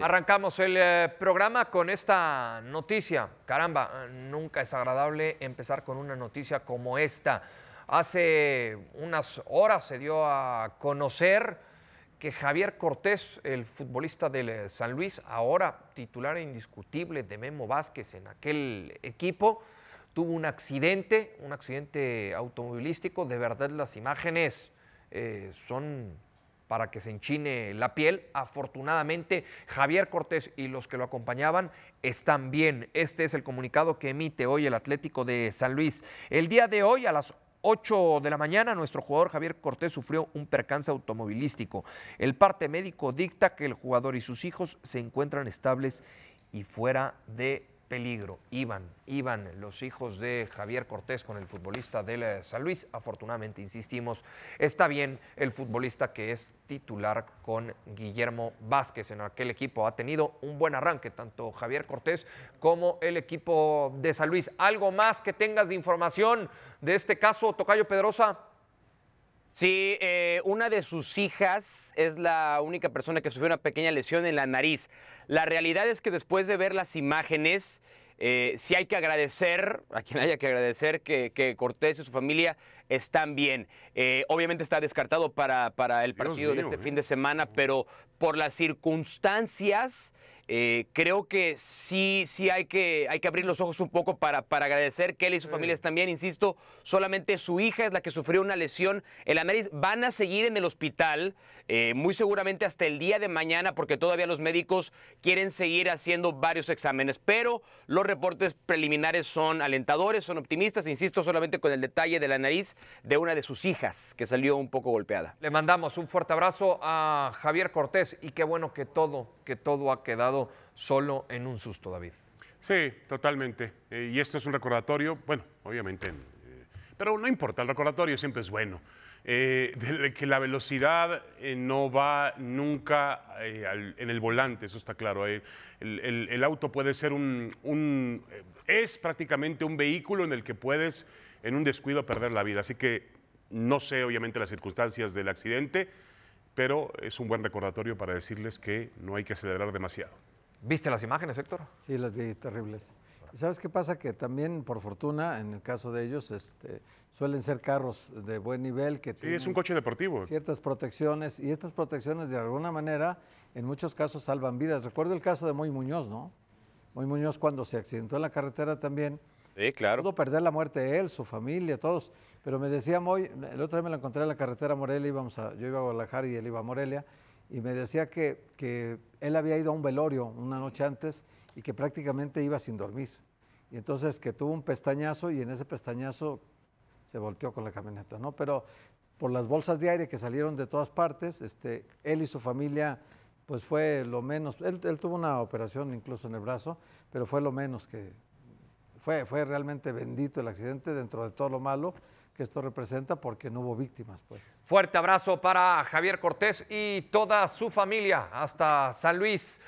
Arrancamos el eh, programa con esta noticia. Caramba, nunca es agradable empezar con una noticia como esta. Hace unas horas se dio a conocer que Javier Cortés, el futbolista del eh, San Luis, ahora titular e indiscutible de Memo Vázquez en aquel equipo, tuvo un accidente, un accidente automovilístico. De verdad las imágenes eh, son para que se enchine la piel. Afortunadamente, Javier Cortés y los que lo acompañaban están bien. Este es el comunicado que emite hoy el Atlético de San Luis. El día de hoy a las 8 de la mañana, nuestro jugador Javier Cortés sufrió un percance automovilístico. El parte médico dicta que el jugador y sus hijos se encuentran estables y fuera de peligro. Iban, Iván, los hijos de Javier Cortés con el futbolista de eh, San Luis. Afortunadamente, insistimos, está bien el futbolista que es titular con Guillermo Vázquez en aquel equipo. Ha tenido un buen arranque tanto Javier Cortés como el equipo de San Luis. ¿Algo más que tengas de información de este caso, Tocayo Pedrosa? Sí, eh, una de sus hijas es la única persona que sufrió una pequeña lesión en la nariz. La realidad es que después de ver las imágenes, eh, sí hay que agradecer, a quien haya que agradecer, que, Cortés y su familia están bien. Eh, obviamente está descartado para, para el partido de este fin de semana, pero por las circunstancias eh, creo que sí, sí hay que, hay que abrir los ojos un poco para, para agradecer que él y su familia están bien. Insisto, solamente su hija es la que sufrió una lesión. en la nariz, van a seguir en el hospital, eh, muy seguramente hasta el día de mañana, porque todavía los médicos quieren seguir haciendo varios exámenes. Pero los reportes preliminares son alentadores, son optimistas. Insisto, solamente con el detalle de la nariz de una de sus hijas, que salió un poco golpeada. Le mandamos un fuerte abrazo a Javier Cortés y qué bueno que todo, que todo ha quedado solo en un susto, David. Sí, totalmente. Eh, y esto es un recordatorio, bueno, obviamente, eh, pero no importa, el recordatorio siempre es bueno. Eh, de que la velocidad no va nunca en el volante, eso está claro. El, auto puede ser un, un... es prácticamente un vehículo en el que puedes en un descuido perder la vida. Así que no sé obviamente las circunstancias del accidente, pero es un buen recordatorio para decirles que no hay que acelerar demasiado. ¿Viste las imágenes, Héctor? Sí, las vi terribles. ¿Y sabes qué pasa? Que también, por fortuna, en el caso de ellos, este, suelen ser carros de buen nivel que sí, tienen es un coche deportivo. Ciertas protecciones y estas protecciones, de alguna manera, en muchos casos salvan vidas. Recuerdo el caso de Moy Muñoz, ¿no? Moy Muñoz, cuando se accidentó en la carretera también, Sí, claro. Pudo perder la muerte de él, su familia, todos. Pero me decían hoy, el otro día me lo encontré en la carretera Morelia, íbamos a, yo iba a Guadalajara y él iba a Morelia, y me decía que, que él había ido a un velorio una noche antes y que prácticamente iba sin dormir. Y entonces que tuvo un pestañazo y en ese pestañazo se volteó con la camioneta, ¿no? Pero por las bolsas de aire que salieron de todas partes, este, él y su familia, pues fue lo menos, él, él tuvo una operación incluso en el brazo, pero fue lo menos que, fue, realmente bendito el accidente dentro de todo lo malo que esto representa porque no hubo víctimas. Pues. Fuerte abrazo para Javier Cortés y toda su familia hasta San Luis.